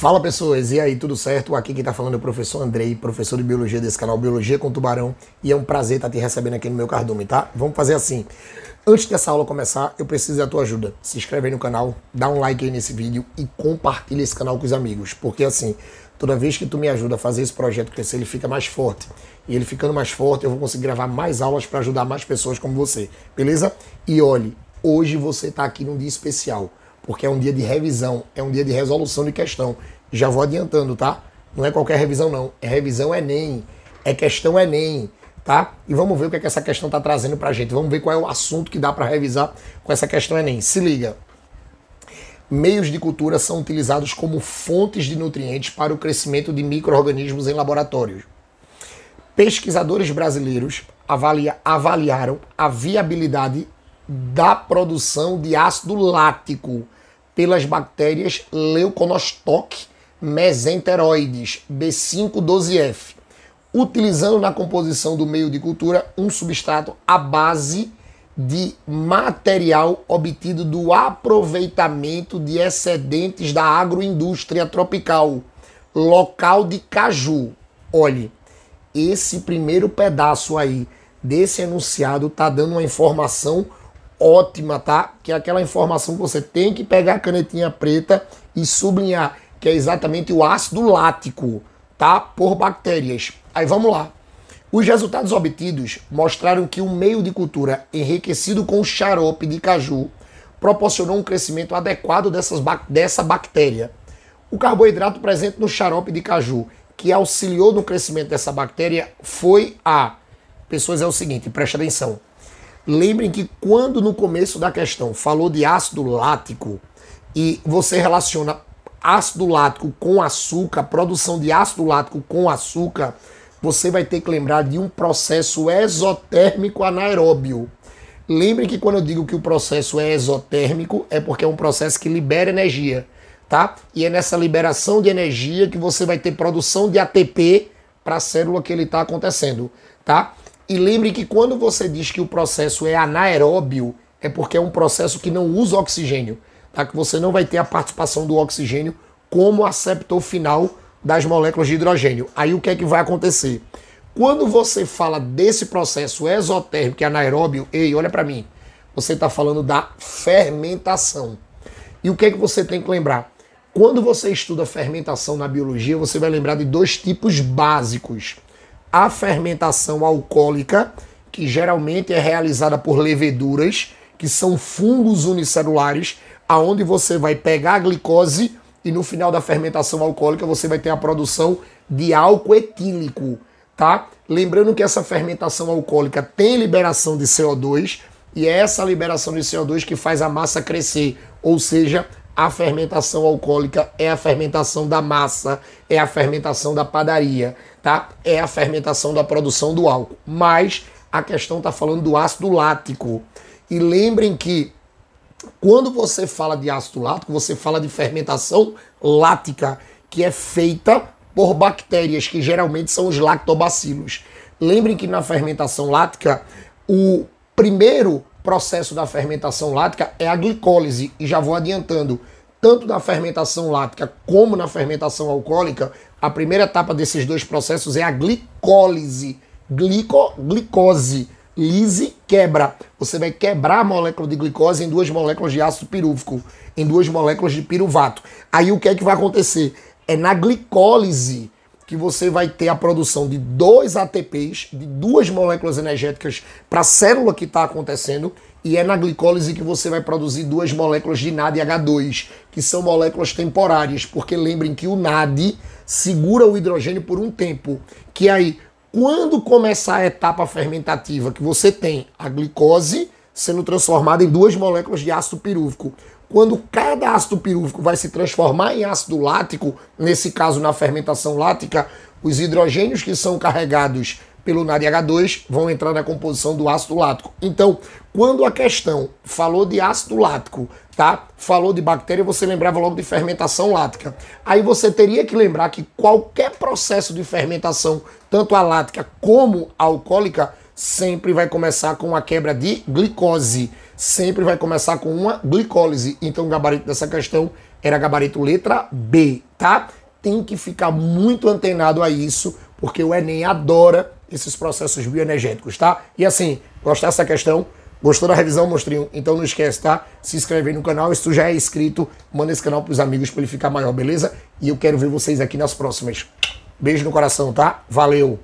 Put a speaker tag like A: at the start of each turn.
A: Fala pessoas, e aí, tudo certo? Aqui quem tá falando é o professor Andrei, professor de biologia desse canal Biologia com Tubarão, e é um prazer estar tá te recebendo aqui no meu cardume, tá? Vamos fazer assim. Antes dessa aula começar, eu preciso da tua ajuda. Se inscreve aí no canal, dá um like aí nesse vídeo e compartilha esse canal com os amigos, porque assim, toda vez que tu me ajuda a fazer esse projeto crescer, ele fica mais forte. E ele ficando mais forte, eu vou conseguir gravar mais aulas para ajudar mais pessoas como você, beleza? E olhe, hoje você tá aqui num dia especial porque é um dia de revisão, é um dia de resolução de questão. Já vou adiantando, tá? Não é qualquer revisão, não. É revisão Enem, é questão Enem, tá? E vamos ver o que, é que essa questão está trazendo para a gente. Vamos ver qual é o assunto que dá para revisar com essa questão Enem. Se liga. Meios de cultura são utilizados como fontes de nutrientes para o crescimento de micro-organismos em laboratórios. Pesquisadores brasileiros avalia, avaliaram a viabilidade da produção de ácido lático pelas bactérias Leuconostoc mesenteroides B512F, utilizando na composição do meio de cultura um substrato à base de material obtido do aproveitamento de excedentes da agroindústria tropical, local de caju. Olhe, esse primeiro pedaço aí desse enunciado está dando uma informação ótima, tá? Que é aquela informação que você tem que pegar a canetinha preta e sublinhar, que é exatamente o ácido lático, tá? Por bactérias. Aí vamos lá. Os resultados obtidos mostraram que o meio de cultura enriquecido com xarope de caju proporcionou um crescimento adequado dessas, dessa bactéria. O carboidrato presente no xarope de caju que auxiliou no crescimento dessa bactéria foi a. Pessoas, é o seguinte, preste atenção Lembrem que quando no começo da questão falou de ácido lático e você relaciona ácido lático com açúcar, produção de ácido lático com açúcar, você vai ter que lembrar de um processo exotérmico anaeróbio. Lembrem que quando eu digo que o processo é exotérmico, é porque é um processo que libera energia, tá? E é nessa liberação de energia que você vai ter produção de ATP para a célula que ele está acontecendo, tá? E lembre que quando você diz que o processo é anaeróbio, é porque é um processo que não usa oxigênio, tá? Que você não vai ter a participação do oxigênio como aceptor final das moléculas de hidrogênio. Aí o que é que vai acontecer? Quando você fala desse processo exotérmico é anaeróbio, ei, olha para mim, você está falando da fermentação. E o que é que você tem que lembrar? Quando você estuda fermentação na biologia, você vai lembrar de dois tipos básicos a fermentação alcoólica, que geralmente é realizada por leveduras, que são fungos unicelulares, aonde você vai pegar a glicose e no final da fermentação alcoólica você vai ter a produção de álcool etílico, tá? Lembrando que essa fermentação alcoólica tem liberação de CO2 e é essa liberação de CO2 que faz a massa crescer, ou seja, a fermentação alcoólica é a fermentação da massa, é a fermentação da padaria, tá? É a fermentação da produção do álcool. Mas a questão está falando do ácido lático. E lembrem que quando você fala de ácido lático, você fala de fermentação lática, que é feita por bactérias, que geralmente são os lactobacilos. Lembrem que na fermentação lática, o primeiro processo da fermentação lática é a glicólise. E já vou adiantando, tanto na fermentação lática como na fermentação alcoólica, a primeira etapa desses dois processos é a glicólise. Glico, glicose. Lise quebra. Você vai quebrar a molécula de glicose em duas moléculas de ácido pirúvico, em duas moléculas de piruvato. Aí o que é que vai acontecer? É na glicólise que você vai ter a produção de dois ATPs, de duas moléculas energéticas para a célula que está acontecendo, e é na glicólise que você vai produzir duas moléculas de NAD e H2, que são moléculas temporárias, porque lembrem que o NAD segura o hidrogênio por um tempo, que aí quando começar a etapa fermentativa, que você tem a glicose, sendo transformada em duas moléculas de ácido pirúvico. Quando cada ácido pirúvico vai se transformar em ácido lático, nesse caso na fermentação lática, os hidrogênios que são carregados pelo NADH2 vão entrar na composição do ácido lático. Então, quando a questão falou de ácido lático, tá? Falou de bactéria, você lembrava logo de fermentação lática. Aí você teria que lembrar que qualquer processo de fermentação, tanto a lática como a alcoólica, sempre vai começar com a quebra de glicose, sempre vai começar com uma glicólise. Então o gabarito dessa questão era gabarito letra B, tá? Tem que ficar muito antenado a isso, porque o Enem adora esses processos bioenergéticos, tá? E assim, gostar dessa questão? Gostou da revisão, mostrinho? Então não esquece, tá? Se inscreve no canal. Se tu já é inscrito, manda esse canal pros amigos pra ele ficar maior, beleza? E eu quero ver vocês aqui nas próximas. Beijo no coração, tá? Valeu!